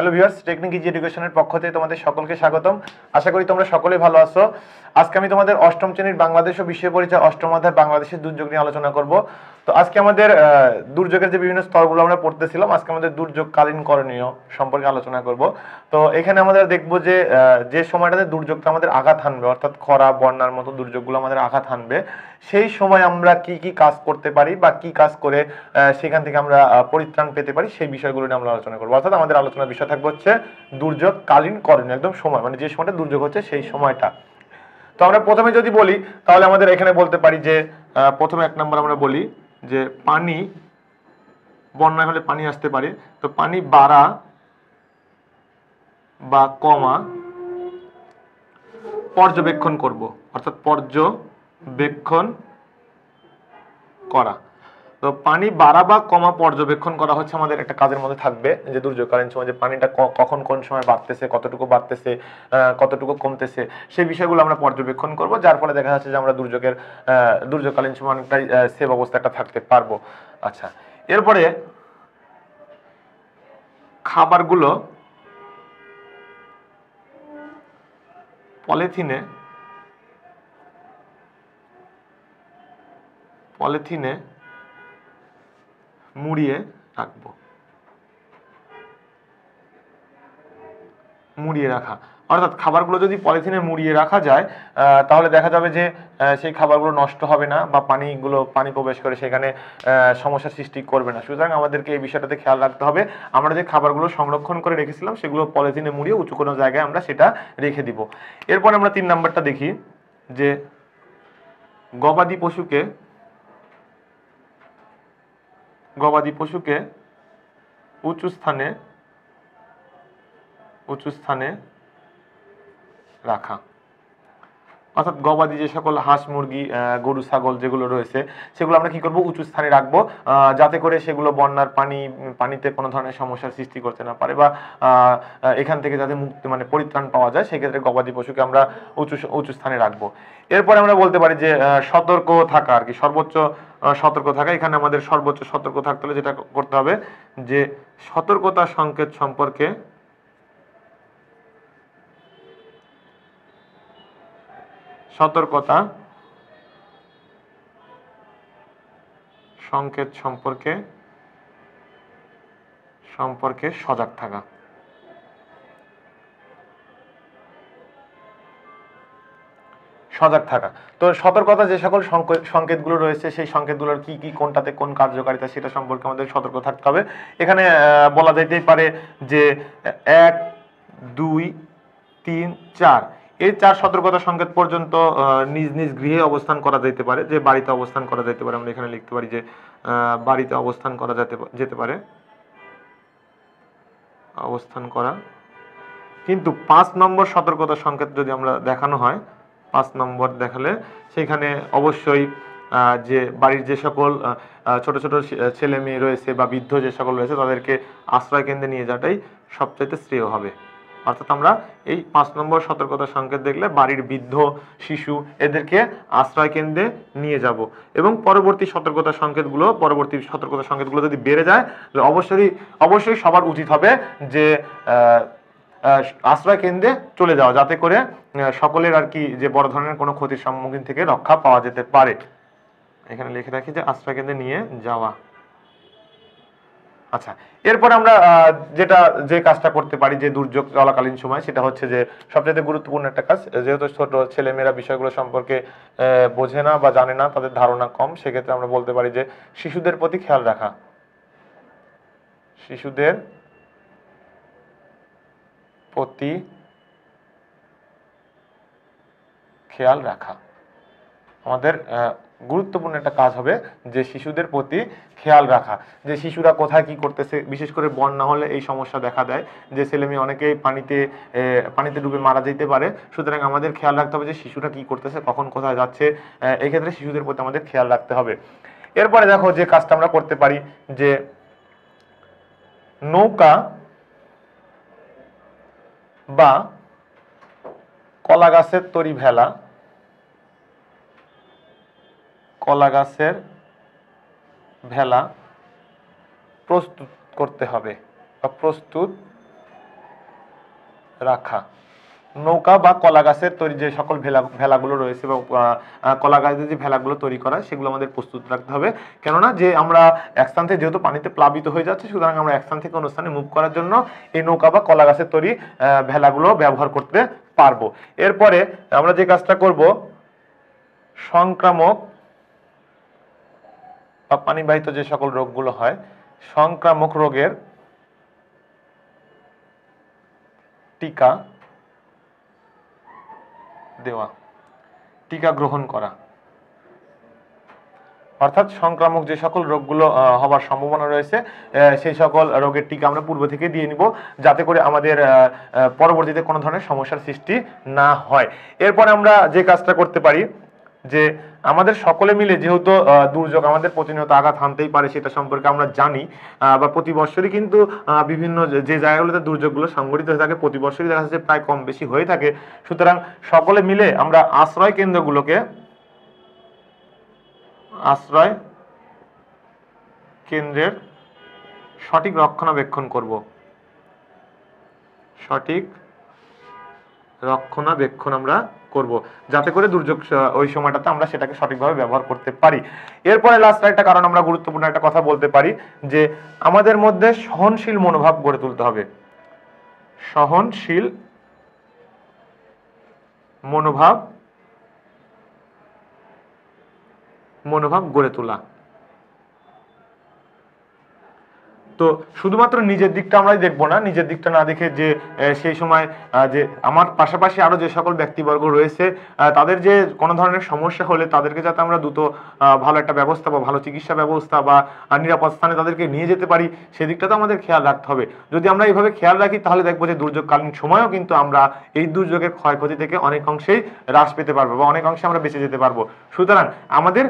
hello viewers technique easy এডুকেশনের পক্ষ থেকে তোমাদের সকলকে স্বাগতম আশা করি তোমরা সকলে ভালো আছো আজকে আমি তোমাদের অষ্টম শ্রেণীর বাংলাদেশ ও বিশ্ব পরিচয় অষ্টম অধ্যায় বাংলাদেশের দুর্যোগ নিয়ে আলোচনা করব তো আজকে আমাদের দুর্যোগের যে বিভিন্ন স্তরগুলো আমরা পড়তেছিলাম আজকে আমাদের দুর্যোগকালীন করণীয় সম্পর্কে আলোচনা করব তো এখানে আমাদের দেখব যে যে সময়টাতে দুর্যোগটা আমাদের আঘাত হানবে অর্থাৎ খরা বন্যার মতো দুর্যোগগুলো আমাদের আঘাত হানবে সেই সময় আমরা কি কি কাজ করতে পারি বা কি কাজ করে সেখান থেকে আমরা পরিত্রাণ পেতে পারি সেই বিষয়গুলো নিয়ে আমরা আলোচনা করবো অর্থাৎ আমাদের আলোচনার বিষয় থাকবে হচ্ছে দুর্যোগকালীন করণীয় একদম সময় মানে যে সময়টা দুর্যোগ হচ্ছে সেই সময়টা তো আমরা প্রথমে যদি বলি তাহলে আমাদের এখানে বলতে পারি যে প্রথমে এক নম্বর আমরা বলি যে পানি বন্যায় হলে পানি আসতে পারে তো পানি বাড়া বা কমা পর্যবেক্ষণ করব অর্থাৎ পর্যবেক্ষণ করা তো পানি বাড়া বা কমা পর্যবেক্ষণ করা হচ্ছে আমাদের একটা কাজের মধ্যে থাকবে যে দুর্যোগকালীন সময় যে পানিটা কখন কোন সময় বাড়তেছে কতটুকু বাড়তেছে কতটুকু কমতেছে সেই বিষয়গুলো আমরা পর্যবেক্ষণ করব যার ফলে দেখা যাচ্ছে যে আমরা দুর্যোগের দুর্যোগকালীন সময় অনেকটাই সেভ অবস্থাটা থাকতে পারবো আচ্ছা এরপরে খাবারগুলো পলিথিনে পলিথিনে মুড়িয়ে রাখব মুড়িয়ে রাখা অর্থাৎ খাবারগুলো যদি পলিথিনে মুড়িয়ে রাখা যায় তাহলে দেখা যাবে যে সেই খাবারগুলো নষ্ট হবে না বা পানিগুলো পানি প্রবেশ করে সেখানে সমস্যা সৃষ্টি করবে না সুতরাং আমাদেরকে এই বিষয়টাতে খেয়াল রাখতে হবে আমরা যে খাবারগুলো সংরক্ষণ করে রেখেছিলাম সেগুলো পলিথিনে মুড়িয়ে উঁচু কোনো জায়গায় আমরা সেটা রেখে দিব এরপর আমরা তিন নাম্বারটা দেখি যে গবাদি পশুকে গবাদি পশুকে উঁচু স্থানে উঁচু স্থানে রাখা অর্থাৎ গবাদি যে সকল হাঁস মুরগি গরু ছাগল যেগুলো রয়েছে সেগুলো আমরা কি করব উঁচু স্থানে রাখবো যাতে করে সেগুলো বন্যার পানি পানিতে কোনো ধরনের সমস্যার সৃষ্টি করতে না পারে বা এখান থেকে যাতে মুক্তি মানে পরিত্রাণ পাওয়া যায় সেক্ষেত্রে গবাদি পশুকে আমরা উঁচু উঁচু স্থানে রাখবো এরপরে আমরা বলতে পারি যে সতর্ক থাকা আর কি সর্বোচ্চ সতর্ক থাকা এখানে আমাদের সর্বোচ্চ সতর্ক থাকতে হলে যেটা করতে হবে যে সতর্কতা সংকেত সম্পর্কে সতর্কতা সংকেত সম্পর্কে সম্পর্কে সজাগ থাকা সজাগ থাকা তো সতর্কতা যে সকল সংকেতগুলো রয়েছে সেই সংকেতগুলোর কি কি কোনটাতে কোন কার্যকারিতা সেটা সম্পর্কে আমাদের সতর্ক থাকতে হবে এখানে বলা যেতেই পারে যে এক দুই তিন চার এই চার সতর্কতা সংকেত পর্যন্ত নিজ নিজ গৃহে অবস্থান করা যেতে পারে যে বাড়িতে অবস্থান করা যেতে পারে আমরা এখানে লিখতে পারি যে বাড়িতে অবস্থান করা যেতে যেতে পারে অবস্থান করা কিন্তু পাঁচ নম্বর সতর্কতা সংকেত যদি আমরা দেখানো হয় পাঁচ নম্বর দেখালে সেখানে অবশ্যই যে বাড়ির যে সকল ছোট ছোট ছেলে মেয়ে রয়েছে বা বৃদ্ধ যে সকল রয়েছে তাদেরকে আশ্রয় কেন্দ্রে নিয়ে যাওয়াটাই সবচাইতে শ্রেয় হবে অর্থাৎ আমরা এই পাঁচ নম্বর সতর্কতা সংকেত দেখলে বাড়ির বৃদ্ধ শিশু এদেরকে আশ্রয় কেন্দ্রে নিয়ে যাব এবং পরবর্তী সতর্কতা সংকেতগুলো পরবর্তী সতর্কতা সংকেতগুলো যদি বেড়ে যায় অবশ্যই অবশ্যই সবার উচিত হবে যে আশ্রয় কেন্দ্রে চলে যাওয়া যাতে করে সকলের আর কি যে বড় ধরনের কোনো ক্ষতির সম্মুখীন থেকে রক্ষা পাওয়া যেতে পারে এখানে লিখে রাখি যে আশ্রয় কেন্দ্রে নিয়ে যাওয়া আচ্ছা এরপর আমরা যেটা যে কাজটা করতে পারি যে দুর্যোগ চলাকালীন সময় সেটা হচ্ছে যে সবচেয়ে গুরুত্বপূর্ণ একটা কাজ যেহেতু ছোট ছেলেমেয়েরা বিষয়গুলো সম্পর্কে বোঝে না বা জানে না তাদের ধারণা কম সেক্ষেত্রে আমরা বলতে পারি যে শিশুদের প্রতি খেয়াল রাখা শিশুদের প্রতি খেয়াল রাখা আমাদের গুরুত্বপূর্ণ একটা কাজ হবে যে শিশুদের প্রতি খেয়াল রাখা যে শিশুরা কোথায় কি করতেছে বিশেষ করে বন্যা হলে এই সমস্যা দেখা দেয় যে ছেলেমেয়ে অনেকেই পানিতে পানিতে ডুবে মারা যেতে পারে সুতরাং আমাদের খেয়াল রাখতে হবে যে শিশুরা কি করতেছে কখন কোথায় যাচ্ছে এক্ষেত্রে শিশুদের প্রতি আমাদের খেয়াল রাখতে হবে এরপরে দেখো যে কাজটা আমরা করতে পারি যে নৌকা বা কলা গাছের তরি ভেলা কলা গাছের ভেলা প্রস্তুত করতে হবে বা প্রস্তুত রাখা নৌকা বা কলা গাছের তৈরি যে সকল ভেলা ভেলাগুলো রয়েছে বা কলা গাছের যে ভেলাগুলো তৈরি করা সেগুলো আমাদের প্রস্তুত রাখতে হবে কেননা যে আমরা এক স্থান থেকে যেহেতু পানিতে প্লাবিত হয়ে যাচ্ছে সুতরাং আমরা এক স্থান থেকে অন্য স্থানে মুভ করার জন্য এই নৌকা বা কলা গাছের তৈরি ভেলাগুলো ব্যবহার করতে পারবো এরপরে আমরা যে কাজটা করব সংক্রামক বা পানিবাহিত যে সকল রোগগুলো হয় সংক্রামক রোগের টিকা দেওয়া টিকা গ্রহণ করা অর্থাৎ সংক্রামক যে সকল রোগগুলো হওয়ার সম্ভাবনা রয়েছে সেই সকল রোগের টিকা আমরা পূর্ব থেকে দিয়ে নিব যাতে করে আমাদের পরবর্তীতে কোনো ধরনের সমস্যার সৃষ্টি না হয় এরপর আমরা যে কাজটা করতে পারি যে আমাদের সকলে মিলে যেহেতু দুর্যোগ আমাদের প্রতিনিয়ত আঘাত হানতেই পারে সেটা সম্পর্কে আমরা জানি বা প্রতি বছরই কিন্তু বিভিন্ন যে জায়গাগুলোতে দুর্যোগগুলো সংঘটিত হয়ে থাকে প্রতি বছরই দেখা যাচ্ছে প্রায় কম বেশি হয়ে থাকে সুতরাং সকলে মিলে আমরা আশ্রয় কেন্দ্রগুলোকে আশ্রয় কেন্দ্রের সঠিক রক্ষণাবেক্ষণ করব সঠিক রক্ষণাবেক্ষণ আমরা করব যাতে করে দুর্যোগ ওই সময়টাতে আমরা সেটাকে সঠিকভাবে ব্যবহার করতে পারি এরপরে লাস্ট একটা কারণ আমরা গুরুত্বপূর্ণ একটা কথা বলতে পারি যে আমাদের মধ্যে সহনশীল মনোভাব গড়ে তুলতে হবে সহনশীল মনোভাব মনোভাব গড়ে তোলা তো শুধুমাত্র নিজের দিকটা আমরাই দেখবো না নিজের দিকটা না দেখে যে সেই সময় যে আমার পাশাপাশি আরও যে সকল ব্যক্তিবর্গ রয়েছে তাদের যে কোনো ধরনের সমস্যা হলে তাদেরকে যাতে আমরা দ্রুত ভালো একটা ব্যবস্থা বা ভালো চিকিৎসা ব্যবস্থা বা নিরাপদ স্থানে তাদেরকে নিয়ে যেতে পারি সেদিকটা তো আমাদের খেয়াল রাখতে হবে যদি আমরা এইভাবে খেয়াল রাখি তাহলে দেখবো যে দুর্যোগকালীন সময়ও কিন্তু আমরা এই দুর্যোগের ক্ষয়ক্ষতি থেকে অনেক অংশেই হ্রাস পেতে পারবো বা অনেক অংশে আমরা বেঁচে যেতে পারবো সুতরাং আমাদের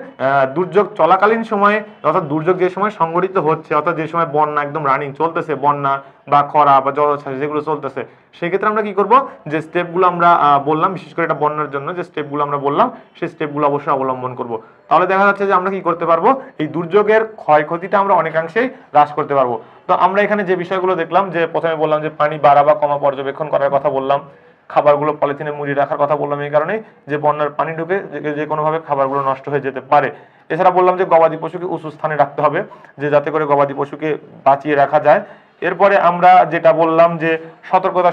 দুর্যোগ চলাকালীন সময়ে অর্থাৎ দুর্যোগ যে সময় সংগঠিত হচ্ছে অর্থাৎ যে সময় বন্যা একদম রানিং চলতেছে বন্যা বা খরা বা জলোচ্ছ্বাস যেগুলো চলতেছে সেক্ষেত্রে আমরা কি করব যে স্টেপগুলো আমরা বললাম বিশেষ করে এটা বন্যার জন্য যে স্টেপগুলো আমরা বললাম সেই স্টেপগুলো অবশ্যই অবলম্বন করব তাহলে দেখা যাচ্ছে যে আমরা কি করতে পারবো এই দুর্যোগের ক্ষয়ক্ষতিটা আমরা অনেকাংশেই হ্রাস করতে পারবো তো আমরা এখানে যে বিষয়গুলো দেখলাম যে প্রথমে বললাম যে পানি বাড়া বা কমা পর্যবেক্ষণ করার কথা বললাম খাবারগুলো পলিথিনে মুড়ি রাখার কথা বললাম এই কারণে যে বন্যার পানি ঢুকে যে কোনোভাবে খাবারগুলো নষ্ট হয়ে যেতে পারে এছাড়া বললাম যে গবাদি পশুকে উঁচু স্থানে রাখতে হবে যে যাতে করে গবাদি পশুকে বাঁচিয়ে রাখা যায় এরপরে আমরা যেটা বললাম যে সতর্কতা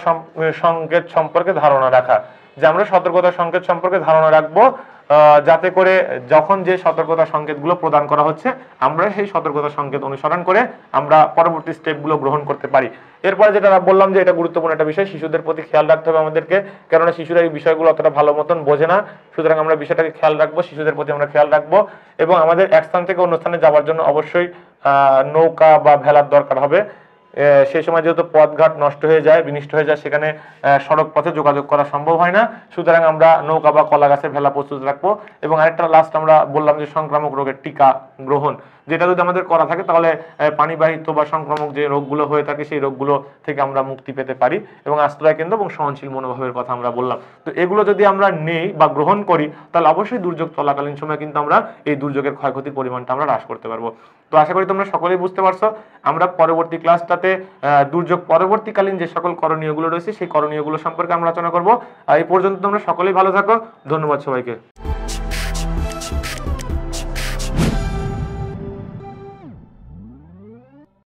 সংকেত সম্পর্কে ধারণা রাখা যে আমরা সতর্কতা সংকেত সম্পর্কে ধারণা রাখবো যাতে করে যখন যে সতর্কতা সংকেতগুলো প্রদান করা হচ্ছে আমরা সেই সতর্কতা সংকেত অনুসরণ করে আমরা পরবর্তী স্টেপগুলো গ্রহণ করতে পারি এরপরে যেটা বললাম যে এটা গুরুত্বপূর্ণ একটা বিষয় শিশুদের প্রতি খেয়াল রাখতে হবে আমাদেরকে কেননা শিশুরা এই বিষয়গুলো অতটা ভালো মতন বোঝে না সুতরাং আমরা বিষয়টাকে খেয়াল রাখবো শিশুদের প্রতি আমরা খেয়াল রাখবো এবং আমাদের এক স্থান থেকে অন্য স্থানে যাওয়ার জন্য অবশ্যই নৌকা বা ভেলার দরকার হবে সেই সময় যেহেতু পথঘাট নষ্ট হয়ে যায় বিনিষ্ট হয়ে যায় সেখানে সড়ক পথে যোগাযোগ করা সম্ভব হয় না সুতরাং আমরা নৌকা বা কলা গাছের ভেলা প্রস্তুত রাখবো এবং আরেকটা লাস্ট আমরা বললাম যে সংক্রামক রোগের টিকা গ্রহণ যেটা যদি আমাদের করা থাকে তাহলে পানিবাহিত বা সংক্রামক যে রোগগুলো হয়ে থাকে সেই রোগগুলো থেকে আমরা মুক্তি পেতে পারি এবং আশ্রয় কেন্দ্র এবং সহনশীল মনোভাবের কথা আমরা বললাম তো এগুলো যদি আমরা নেই বা গ্রহণ করি তাহলে অবশ্যই দুর্যোগ চলাকালীন সময় কিন্তু আমরা এই দুর্যোগের ক্ষয়ক্ষতির পরিমাণটা আমরা হ্রাস করতে পারবো তো আশা করি তোমরা সকলেই বুঝতে পারছো আমরা পরবর্তী ক্লাসটাতে সাথে দুর্যোগ পরবর্তীকালীন যে সকল করণীয়গুলো রয়েছে সেই করণীয়গুলো সম্পর্কে আমরা আলোচনা করবো এই পর্যন্ত তোমরা সকলেই ভালো থাকো ধন্যবাদ সবাইকে